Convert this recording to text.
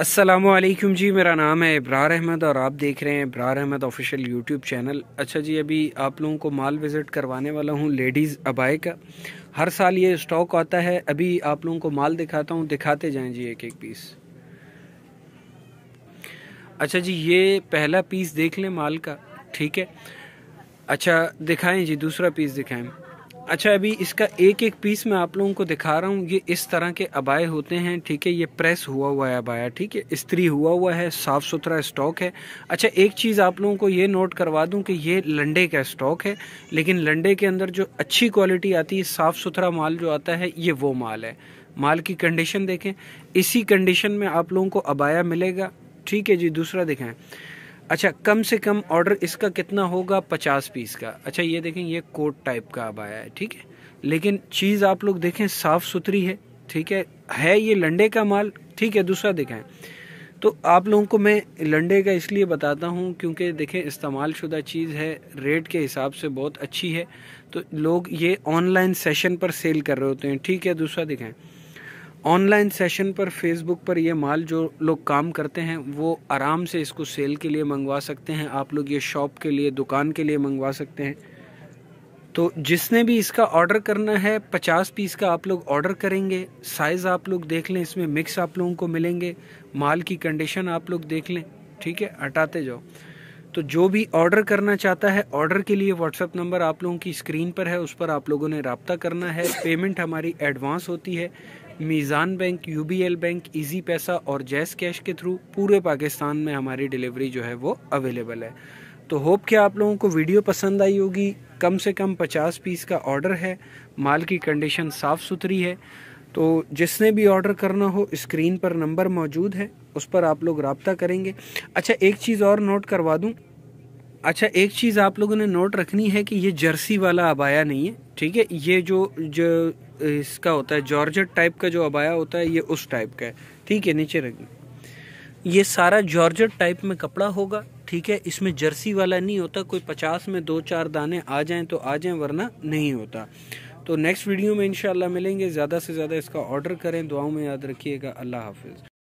असलम जी मेरा नाम है इब्रार अहमद और आप देख रहे हैं Ibrar Ahmed official YouTube channel अच्छा जी अभी आप लोगों को माल विज़िट करवाने वाला हूँ लेडीज़ अबाए का हर साल ये स्टॉक आता है अभी आप लोगों को माल दिखाता हूँ दिखाते जाएं जी एक एक पीस अच्छा जी ये पहला पीस देख लें माल का ठीक है अच्छा दिखाएं जी दूसरा पीस दिखाएँ अच्छा अभी इसका एक एक पीस मैं आप लोगों को दिखा रहा हूँ ये इस तरह के अबाए होते हैं ठीक है ये प्रेस हुआ हुआ है अबाया ठीक है इस्त्री हुआ हुआ है साफ़ सुथरा स्टॉक है अच्छा एक चीज़ आप लोगों को ये नोट करवा दूँ कि ये लंडे का स्टॉक है लेकिन लंडे के अंदर जो अच्छी क्वालिटी आती है साफ़ सुथरा माल जो आता है ये वो माल है माल की कंडीशन देखें इसी कंडीशन में आप लोगों को अबाया मिलेगा ठीक है जी दूसरा दिखाएँ अच्छा कम से कम ऑर्डर इसका कितना होगा पचास पीस का अच्छा ये देखें ये कोट टाइप का अब आया है ठीक है लेकिन चीज़ आप लोग देखें साफ़ सुथरी है ठीक है है ये लंडे का माल ठीक है दूसरा दिखाएं तो आप लोगों को मैं लंडे का इसलिए बताता हूँ क्योंकि देखें इस्तेमाल शुदा चीज़ है रेट के हिसाब से बहुत अच्छी है तो लोग ये ऑनलाइन सेशन पर सेल कर रहे होते हैं ठीक है दूसरा दिखाएं ऑनलाइन सेशन पर फेसबुक पर ये माल जो लोग काम करते हैं वो आराम से इसको सेल के लिए मंगवा सकते हैं आप लोग ये शॉप के लिए दुकान के लिए मंगवा सकते हैं तो जिसने भी इसका ऑर्डर करना है पचास पीस का आप लोग ऑर्डर करेंगे साइज़ आप लोग देख लें इसमें मिक्स आप लोगों को मिलेंगे माल की कंडीशन आप लोग देख लें ठीक है हटाते जाओ तो जो भी ऑर्डर करना चाहता है ऑर्डर के लिए व्हाट्सअप नंबर आप लोगों की स्क्रीन पर है उस पर आप लोगों ने रबता करना है पेमेंट हमारी एडवांस होती है Meezan bank U bank Easypaisa और जैस कैश के थ्रू पूरे पाकिस्तान में हमारी डिलीवरी जो है वो अवेलेबल है तो होप कि आप लोगों को वीडियो पसंद आई होगी कम से कम 50 पीस का ऑर्डर है माल की कंडीशन साफ़ सुथरी है तो जिसने भी ऑर्डर करना हो स्क्रीन पर नंबर मौजूद है उस पर आप लोग रबता करेंगे अच्छा एक चीज़ और नोट करवा दूँ अच्छा एक चीज़ आप लोगों ने नोट रखनी है कि ये जर्सी वाला अबाया नहीं है ठीक है ये जो जो इसका होता है जॉर्जट टाइप का जो अबाया होता है ये उस टाइप का है ठीक है नीचे रखिए ये सारा जॉर्जट टाइप में कपड़ा होगा ठीक है इसमें जर्सी वाला नहीं होता कोई पचास में दो चार दाने आ जाएं तो आ जाएं वरना नहीं होता तो नेक्स्ट वीडियो में इन मिलेंगे ज़्यादा से ज़्यादा इसका ऑर्डर करें दुआओं में याद रखिएगा अल्लाह हाफिज़